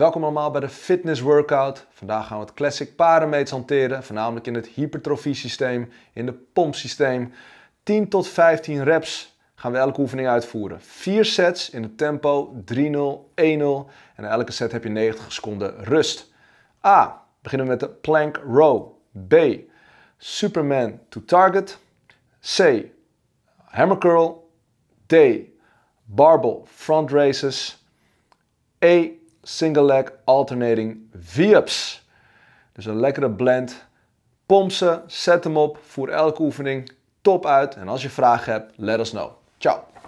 Welkom allemaal bij de Fitness Workout. Vandaag gaan we het classic parameets hanteren, voornamelijk in het hypertrofie systeem, in de pompsysteem. 10 tot 15 reps gaan we elke oefening uitvoeren. 4 sets in het tempo 3-0, 1-0 en elke set heb je 90 seconden rust. A. Beginnen we met de plank row. B. Superman to target. C. Hammer curl. D. Barbell front raises. E single leg alternating V-ups. Dus een lekkere blend. Pomp ze, zet hem op, voer elke oefening top uit. En als je vragen hebt, let us know. Ciao.